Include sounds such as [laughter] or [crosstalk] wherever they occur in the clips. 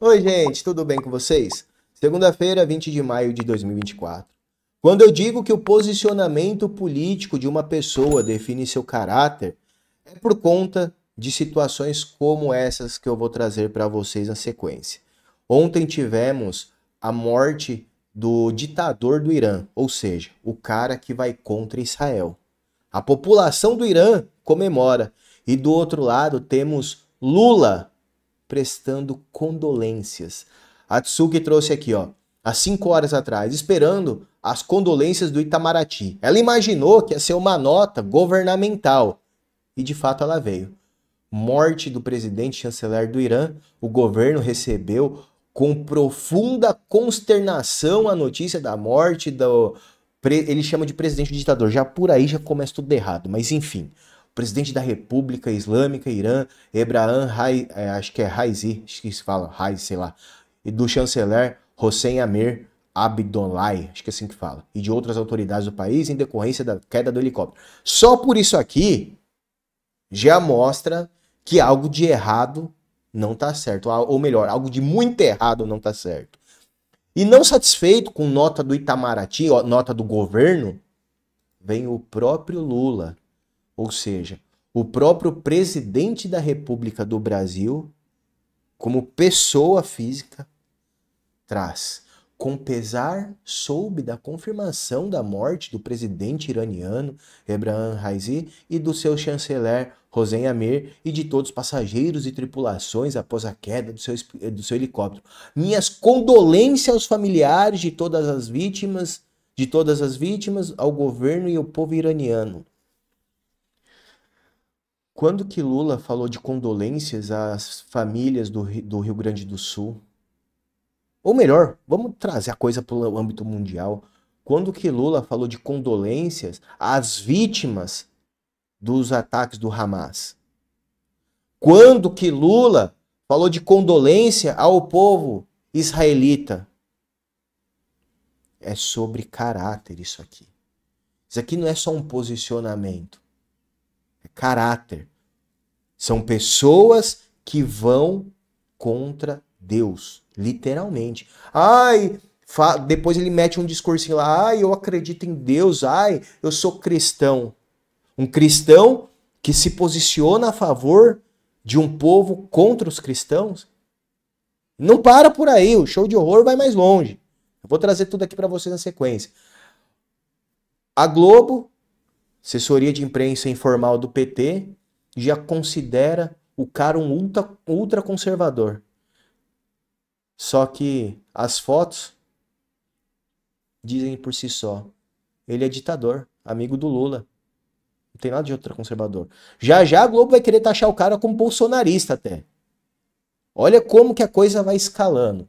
Oi, gente, tudo bem com vocês? Segunda-feira, 20 de maio de 2024. Quando eu digo que o posicionamento político de uma pessoa define seu caráter, é por conta de situações como essas que eu vou trazer para vocês na sequência. Ontem tivemos a morte do ditador do Irã, ou seja, o cara que vai contra Israel. A população do Irã comemora. E do outro lado temos Lula, prestando condolências. A Tsuki trouxe aqui, ó, há cinco horas atrás, esperando as condolências do Itamaraty. Ela imaginou que ia ser uma nota governamental e de fato ela veio. Morte do presidente chanceler do Irã, o governo recebeu com profunda consternação a notícia da morte do. Ele chama de presidente ditador. Já por aí já começa tudo errado, mas enfim presidente da República Islâmica Irã, Ebrahim Rai, é, acho que é Raisi, acho que se fala Raiz, sei lá, e do chanceler Hossein Amir Abdollahi, acho que é assim que fala, e de outras autoridades do país em decorrência da queda do helicóptero. Só por isso aqui já mostra que algo de errado não está certo, ou melhor, algo de muito errado não está certo. E não satisfeito com nota do Itamaraty, nota do governo, vem o próprio Lula ou seja, o próprio presidente da República do Brasil, como pessoa física, traz. Com pesar, soube da confirmação da morte do presidente iraniano Ebrahim Raisi e do seu chanceler Hossein Amir e de todos os passageiros e tripulações após a queda do seu, do seu helicóptero. Minhas condolências aos familiares de todas as vítimas, de todas as vítimas, ao governo e ao povo iraniano. Quando que Lula falou de condolências às famílias do, do Rio Grande do Sul? Ou melhor, vamos trazer a coisa para o âmbito mundial. Quando que Lula falou de condolências às vítimas dos ataques do Hamas? Quando que Lula falou de condolência ao povo israelita? É sobre caráter isso aqui. Isso aqui não é só um posicionamento É caráter. São pessoas que vão contra Deus, literalmente. Ai, depois ele mete um discurso lá, ai, eu acredito em Deus, ai, eu sou cristão. Um cristão que se posiciona a favor de um povo contra os cristãos? Não para por aí, o show de horror vai mais longe. Eu vou trazer tudo aqui para vocês na sequência. A Globo, assessoria de imprensa informal do PT, já considera o cara um ultra, ultra conservador. Só que as fotos dizem por si só. Ele é ditador, amigo do Lula. Não tem nada de ultra conservador. Já já a Globo vai querer taxar o cara como bolsonarista até. Olha como que a coisa vai escalando.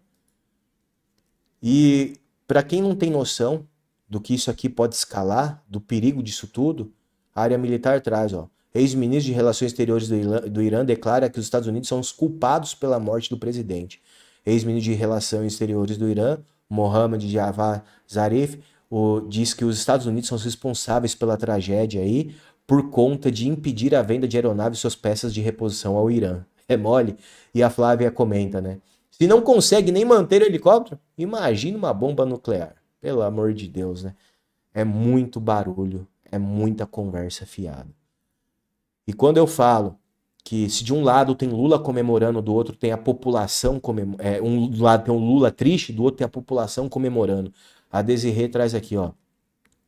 E para quem não tem noção do que isso aqui pode escalar, do perigo disso tudo, a área militar traz, ó. Ex-ministro de Relações Exteriores do Irã, do Irã declara que os Estados Unidos são os culpados pela morte do presidente. Ex-ministro de Relações Exteriores do Irã, Mohammad Javad Zarif, o, diz que os Estados Unidos são responsáveis pela tragédia aí por conta de impedir a venda de aeronaves e suas peças de reposição ao Irã. [laughs] É mole? E a Flávia comenta, né? Se não consegue nem manter o helicóptero, imagina uma bomba nuclear. Pelo amor de Deus, né? É muito barulho, é muita conversa fiada. E quando eu falo que se de um lado tem Lula comemorando, do outro tem a população comemorando, é, um do lado tem o um Lula triste, do outro tem a população comemorando. A Desirê traz aqui, ó.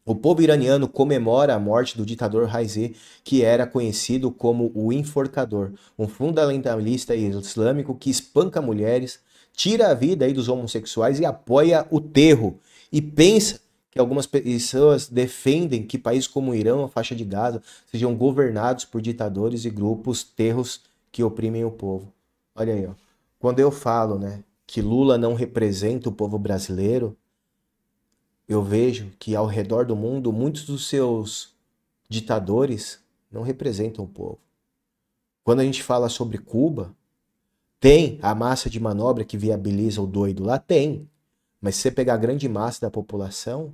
O povo iraniano comemora a morte do ditador Raizé, que era conhecido como o enforcador, um fundamentalista islâmico que espanca mulheres, tira a vida aí dos homossexuais e apoia o terror. E pensa que algumas pessoas defendem que países como o Irã, a faixa de Gaza, sejam governados por ditadores e grupos terros que oprimem o povo. Olha aí, ó. quando eu falo né, que Lula não representa o povo brasileiro, eu vejo que ao redor do mundo muitos dos seus ditadores não representam o povo. Quando a gente fala sobre Cuba, tem a massa de manobra que viabiliza o doido lá? Tem. Mas se você pegar a grande massa da população,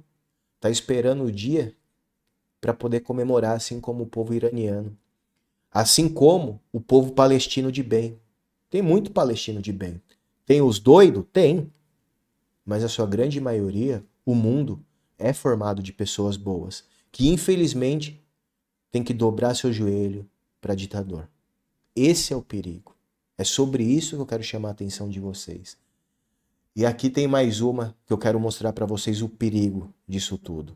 está esperando o dia para poder comemorar, assim como o povo iraniano. Assim como o povo palestino de bem. Tem muito palestino de bem. Tem os doidos? Tem. Mas a sua grande maioria, o mundo, é formado de pessoas boas, que infelizmente tem que dobrar seu joelho para ditador. Esse é o perigo. É sobre isso que eu quero chamar a atenção de vocês. E aqui tem mais uma que eu quero mostrar para vocês o perigo disso tudo.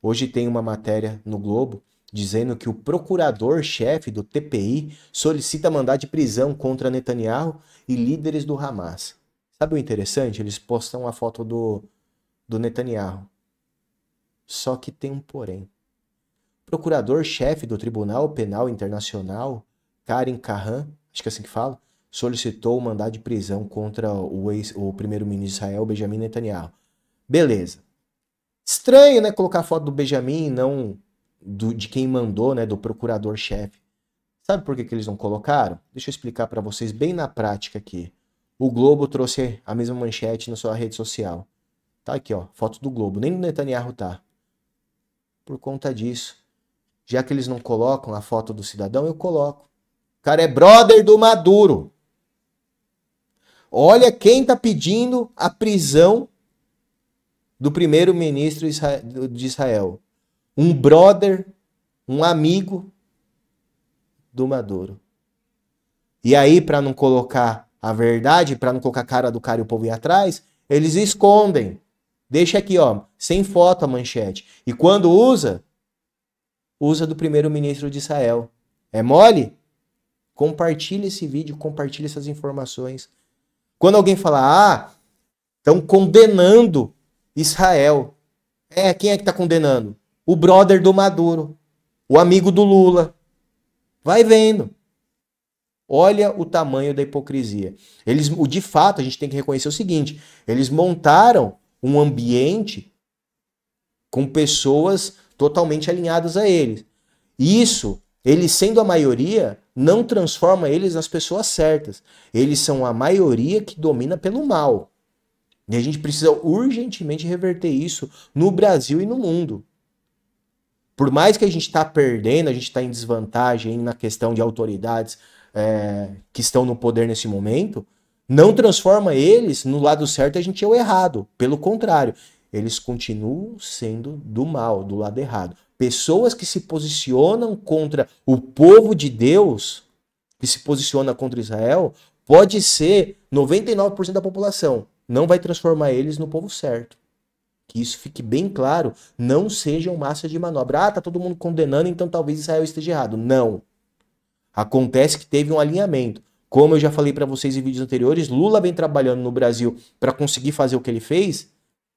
Hoje tem uma matéria no Globo dizendo que o procurador-chefe do TPI solicita mandado de prisão contra Netanyahu e líderes do Hamas. Sabe o interessante? Eles postam a foto do, do Netanyahu. Só que tem um porém. Procurador-chefe do Tribunal Penal Internacional, Karim Kahan, acho que é assim que fala, solicitou o mandado de prisão contra o, o primeiro-ministro de Israel, Benjamin Netanyahu. Beleza. Estranho, né, colocar a foto do Benjamin e não do, de quem mandou, né, do procurador-chefe. Sabe por que, que eles não colocaram? Deixa eu explicar para vocês bem na prática aqui. O Globo trouxe a mesma manchete na sua rede social. Tá aqui, ó, foto do Globo. Nem do Netanyahu tá. Por conta disso. Já que eles não colocam a foto do cidadão, eu coloco. O cara é brother do Maduro. Olha quem está pedindo a prisão do primeiro-ministro de Israel. Um brother, um amigo do Maduro. E aí, para não colocar a verdade, para não colocar a cara do cara e o povo ir atrás, eles escondem. Deixa aqui, ó, sem foto a manchete. E quando usa, usa do primeiro-ministro de Israel. É mole? Compartilhe esse vídeo, compartilhe essas informações. Quando alguém fala, ah, estão condenando Israel. É, quem é que está condenando? O brother do Maduro, o amigo do Lula. Vai vendo. Olha o tamanho da hipocrisia. Eles, de fato, a gente tem que reconhecer o seguinte: eles montaram um ambiente com pessoas totalmente alinhadas a eles. Isso eles sendo a maioria, não transforma eles nas pessoas certas. Eles são a maioria que domina pelo mal. E a gente precisa urgentemente reverter isso no Brasil e no mundo. Por mais que a gente está perdendo, a gente está em desvantagem na questão de autoridades é, que estão no poder nesse momento, não transforma eles no lado certo e a gente é o errado. Pelo contrário, eles continuam sendo do mal, do lado errado. Pessoas que se posicionam contra o povo de Deus, que se posiciona contra Israel, pode ser 99% da população. Não vai transformar eles no povo certo. Que isso fique bem claro. Não sejam massa de manobra. Ah, tá todo mundo condenando, então talvez Israel esteja errado. Não. Acontece que teve um alinhamento. Como eu já falei para vocês em vídeos anteriores, Lula vem trabalhando no Brasil para conseguir fazer o que ele fez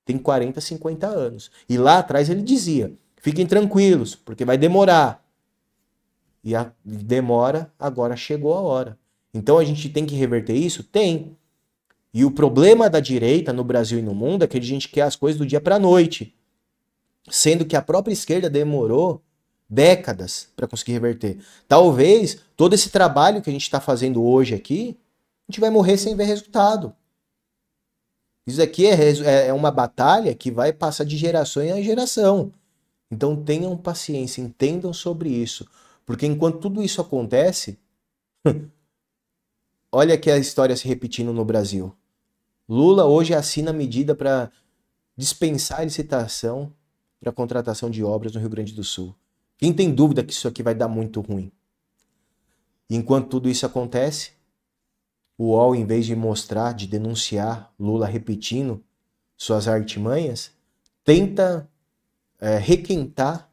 tem 40, 50 anos. E lá atrás ele dizia: fiquem tranquilos, porque vai demorar. E a demora, agora chegou a hora. Então a gente tem que reverter isso? Tem. E o problema da direita no Brasil e no mundo é que a gente quer as coisas do dia para a noite, sendo que a própria esquerda demorou décadas para conseguir reverter. Talvez todo esse trabalho que a gente está fazendo hoje aqui, a gente vai morrer sem ver resultado. Isso aqui é, é, é uma batalha que vai passar de geração em geração. Então tenham paciência, entendam sobre isso. Porque enquanto tudo isso acontece, [laughs] olha que a história se repetindo no Brasil. Lula hoje assina medida para dispensar a licitação para contratação de obras no Rio Grande do Sul. Quem tem dúvida que isso aqui vai dar muito ruim? Enquanto tudo isso acontece, o UOL, em vez de mostrar, de denunciar Lula repetindo suas artimanhas, tenta é, requentar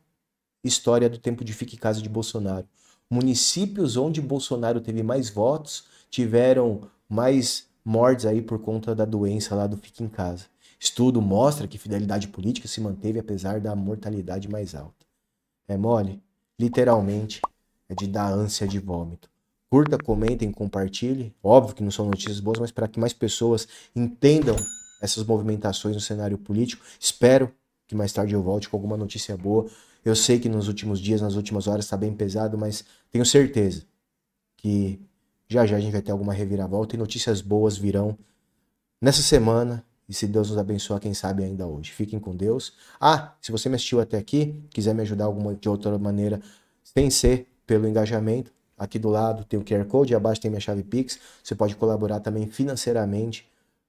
história do tempo de fique em casa de Bolsonaro. Municípios onde Bolsonaro teve mais votos tiveram mais mortes aí por conta da doença lá do fique em casa. Estudo mostra que fidelidade política se manteve apesar da mortalidade mais alta. É mole? Literalmente, é de dar ânsia de vômito. Curta, comentem, compartilhe. Óbvio que não são notícias boas, mas para que mais pessoas entendam essas movimentações no cenário político. Espero que mais tarde eu volte com alguma notícia boa. Eu sei que nos últimos dias, nas últimas horas, está bem pesado, mas tenho certeza que já já a gente vai ter alguma reviravolta e notícias boas virão nessa semana. E se Deus nos abençoar, quem sabe ainda hoje. Fiquem com Deus. Ah, se você me assistiu até aqui, quiser me ajudar alguma, de outra maneira, sem ser pelo engajamento, Aqui do lado tem o QR Code, abaixo tem minha chave Pix. Você pode colaborar também financeiramente,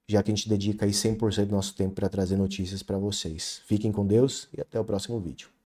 já que a gente dedica aí 100% do nosso tempo para trazer notícias para vocês. Fiquem com Deus e até o próximo vídeo.